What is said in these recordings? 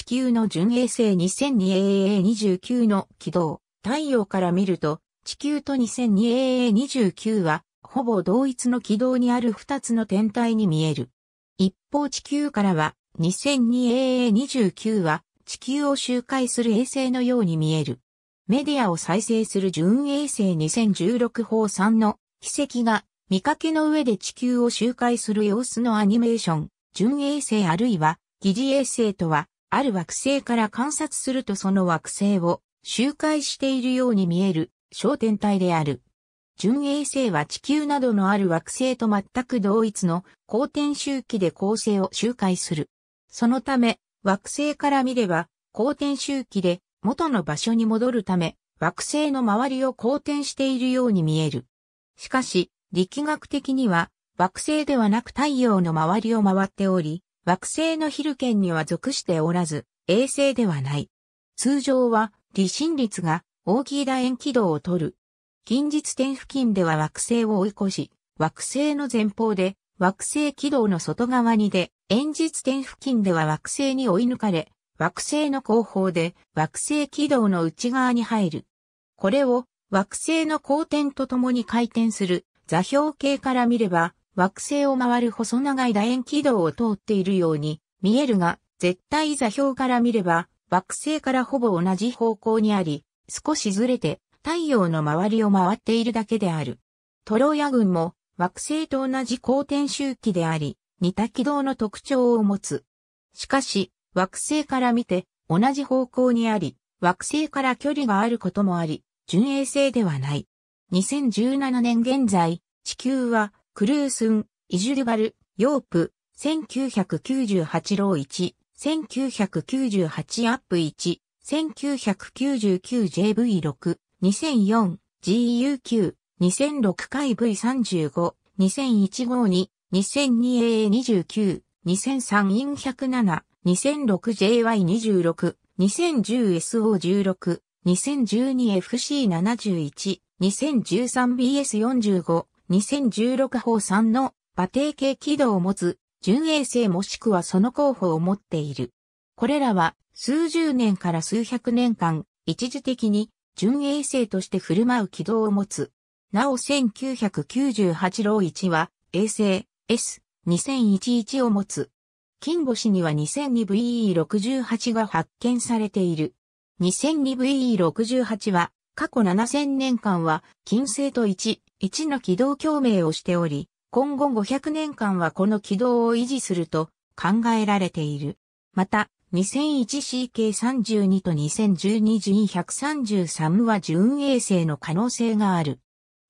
地球の準衛星 2002AA29 の軌道、太陽から見ると、地球と 2002AA29 は、ほぼ同一の軌道にある2つの天体に見える。一方地球からは、2002AA29 は、地球を周回する衛星のように見える。メディアを再生する準衛星2016法3の奇跡が見かけの上で地球を周回する様子のアニメーション、純衛星あるいは疑似衛星とはある惑星から観察するとその惑星を周回しているように見える小天体である。純衛星は地球などのある惑星と全く同一の光転周期で恒星を周回する。そのため、惑星から見れば、光転周期で元の場所に戻るため、惑星の周りを光転しているように見える。しかし、力学的には、惑星ではなく太陽の周りを回っており、惑星のヒル圏には属しておらず、衛星ではない。通常は、離心率が大きい楕円軌道を取る。近日点付近では惑星を追い越し、惑星の前方で惑星軌道の外側にで、遠日点付近では惑星に追い抜かれ、惑星の後方で惑星軌道の内側に入る。これを惑星の公転とともに回転する座標系から見れば惑星を回る細長い楕円軌道を通っているように見えるが、絶対座標から見れば、惑星からほぼ同じ方向にあり、少しずれて太陽の周りを回っているだけである。トローヤ群も惑星と同じ公転周期であり、似た軌道の特徴を持つ。しかし、惑星から見て同じ方向にあり、惑星から距離があることもあり、純衛星ではない。2017年現在、地球はクルースン、イジュルバル、ヨープ、1998ロー1、1998アップ1、1999JV6、2004、GUQ、2006回 V35、2001号に、2002A29、2003イン107、2006JY26、2010SO16、2012FC71、2013BS45、2016砲3の馬蹄形軌道を持つ、純衛星もしくはその候補を持っている。これらは数十年から数百年間、一時的に純衛星として振る舞う軌道を持つ。なお1998ロー1は衛星 S2011 を持つ。金星には 2002VE68 が発見されている。2002VE68 は過去7000年間は金星と1、1の軌道共鳴をしており、今後500年間はこの軌道を維持すると考えられている。また、2001CK32 と 2012G133 は純衛星の可能性がある。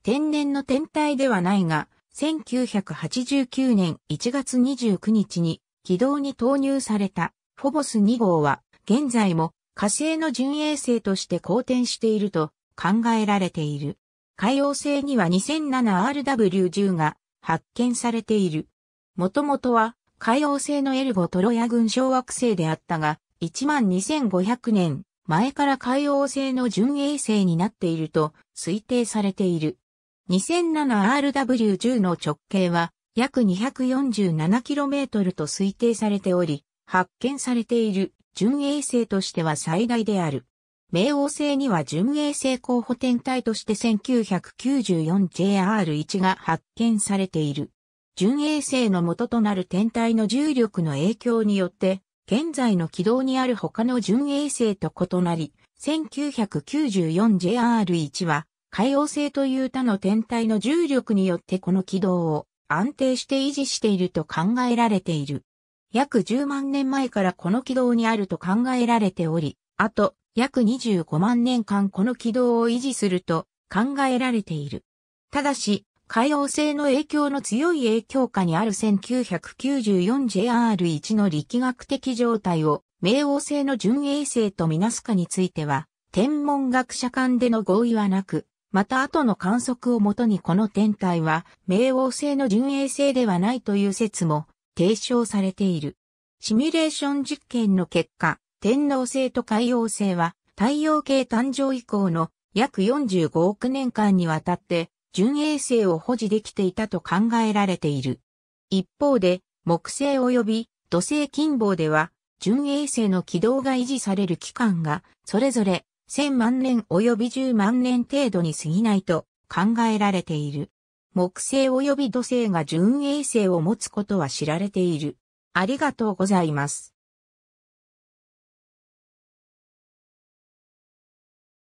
天然の天体ではないが、1989年1月29日に軌道に投入されたフォボス2号は現在も火星の純衛星として好転していると考えられている。海王星には 2007RW10 が発見されている。もともとは海王星のエルゴトロヤ群小惑星であったが、12500年前から海王星の準衛星になっていると推定されている。2007RW10 の直径は約 247km と推定されており、発見されている準衛星としては最大である。冥王星には準衛星候補天体として 1994JR1 が発見されている。準衛星の元となる天体の重力の影響によって、現在の軌道にある他の準衛星と異なり、1994JR1 は、海王星という他の天体の重力によってこの軌道を安定して維持していると考えられている。約10万年前からこの軌道にあると考えられており、あと約25万年間この軌道を維持すると考えられている。ただし、海洋性の影響の強い影響下にある 1994JR1 の力学的状態を冥王星の純衛星とみなすかについては、天文学者間での合意はなく、また後の観測をもとにこの天体は冥王星の純衛星ではないという説も提唱されている。シミュレーション実験の結果、天王星と海王星は太陽系誕生以降の約45億年間にわたって準衛星を保持できていたと考えられている。一方で木星及び土星近傍では準衛星の軌道が維持される期間がそれぞれ1000万年及び10万年程度に過ぎないと考えられている。木星及び土星が準衛星を持つことは知られている。ありがとうございます。